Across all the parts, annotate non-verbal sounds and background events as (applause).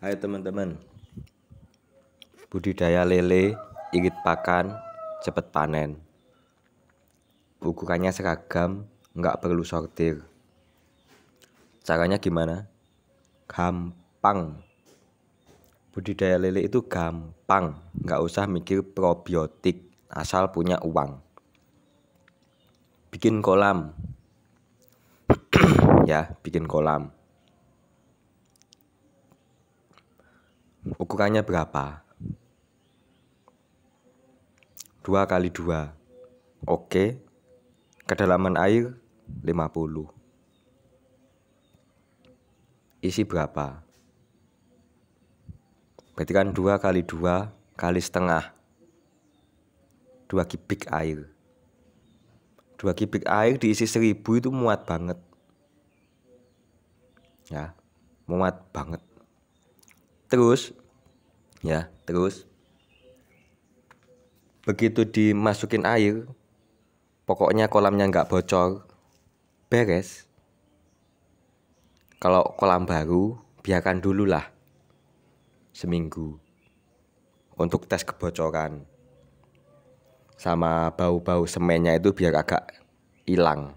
Hai teman-teman Budidaya lele irit pakan cepat panen Ukurannya seragam nggak perlu sortir Caranya gimana? Gampang Budidaya lele itu gampang nggak usah mikir probiotik asal punya uang Bikin kolam (clears throat) Ya bikin kolam Ukurannya berapa? dua kali dua, Oke. Kedalaman air 50. Isi berapa? Berarti kan dua kali dua kali setengah. dua kubik air. Dua kubik air diisi seribu itu muat banget. Ya, muat banget. Terus ya terus begitu dimasukin air pokoknya kolamnya nggak bocor beres kalau kolam baru biarkan dulu lah seminggu untuk tes kebocoran sama bau-bau semennya itu biar agak hilang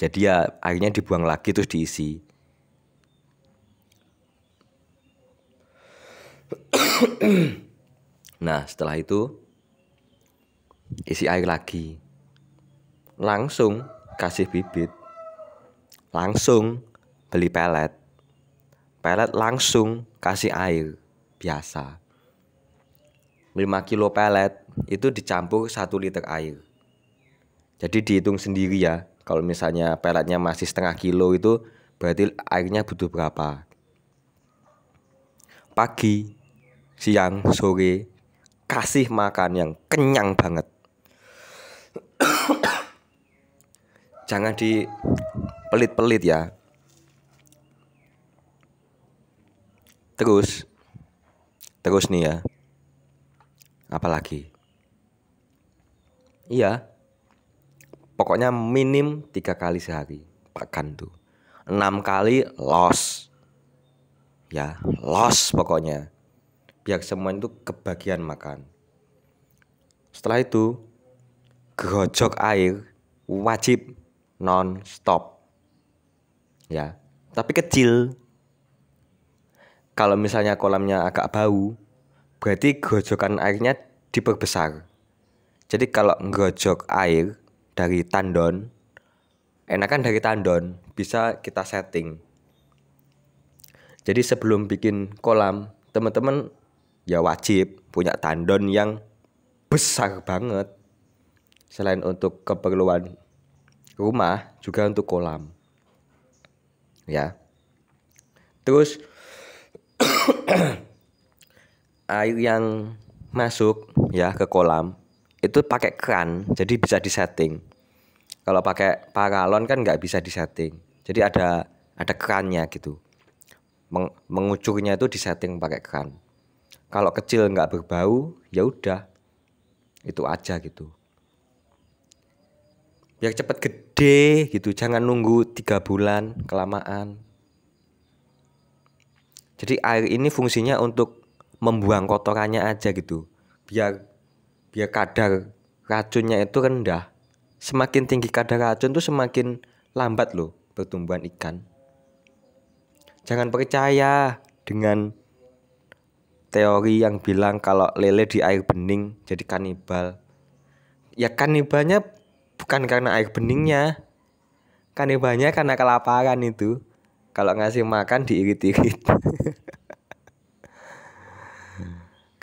jadi ya airnya dibuang lagi terus diisi (coughs) nah setelah itu isi air lagi langsung kasih bibit langsung beli pelet pelet langsung kasih air biasa 5 kilo pelet itu dicampur 1 liter air jadi dihitung sendiri ya kalau misalnya peletnya masih setengah kilo itu berarti airnya butuh berapa pagi siang, sore, kasih makan yang kenyang banget. (coughs) Jangan di pelit-pelit ya. Terus terus nih ya. Apalagi? Iya. Pokoknya minim tiga kali sehari pakan tuh. Enam kali los. Ya, los pokoknya pihak semua itu kebagian makan. Setelah itu, gojok air wajib non stop. Ya, tapi kecil. Kalau misalnya kolamnya agak bau, berarti gojokan airnya diperbesar. Jadi kalau ngojok air dari tandon, enakan dari tandon bisa kita setting. Jadi sebelum bikin kolam, teman-teman ya wajib punya tandon yang besar banget. Selain untuk keperluan rumah, juga untuk kolam. Ya. Terus (clears throat) air yang masuk ya ke kolam itu pakai kran jadi bisa disetting. Kalau pakai paralon kan nggak bisa disetting. Jadi ada ada kerannya gitu. Meng, mengucurnya itu disetting pakai kran kalau kecil nggak berbau, ya udah itu aja gitu. Biar ya cepet gede gitu, jangan nunggu tiga bulan kelamaan. Jadi air ini fungsinya untuk membuang kotorannya aja gitu, biar biar kadar racunnya itu rendah. Semakin tinggi kadar racun tuh semakin lambat loh pertumbuhan ikan. Jangan percaya dengan teori yang bilang kalau lele di air bening jadi kanibal. Ya kanibalnya bukan karena air beningnya. Kanibalnya karena kelaparan itu. Kalau ngasih makan diirit-irit. (laughs)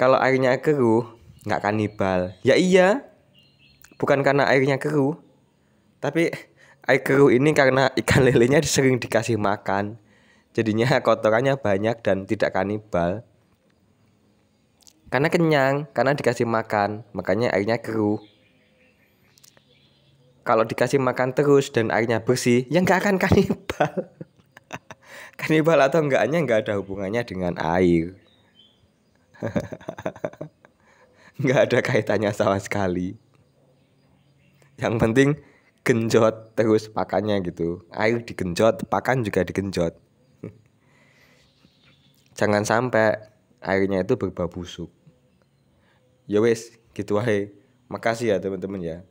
kalau airnya keruh nggak kanibal. Ya iya. Bukan karena airnya keruh. Tapi air keruh ini karena ikan lelenya sering dikasih makan. Jadinya kotorannya banyak dan tidak kanibal karena kenyang, karena dikasih makan, makanya airnya keruh. Kalau dikasih makan terus dan airnya bersih, ya nggak akan kanibal. (laughs) kanibal atau enggaknya nggak ada hubungannya dengan air. (laughs) nggak ada kaitannya sama sekali. Yang penting genjot terus pakannya gitu. Air digenjot, pakan juga digenjot. (laughs) Jangan sampai airnya itu berbau busuk ya wes gitu aja. makasih ya teman-teman ya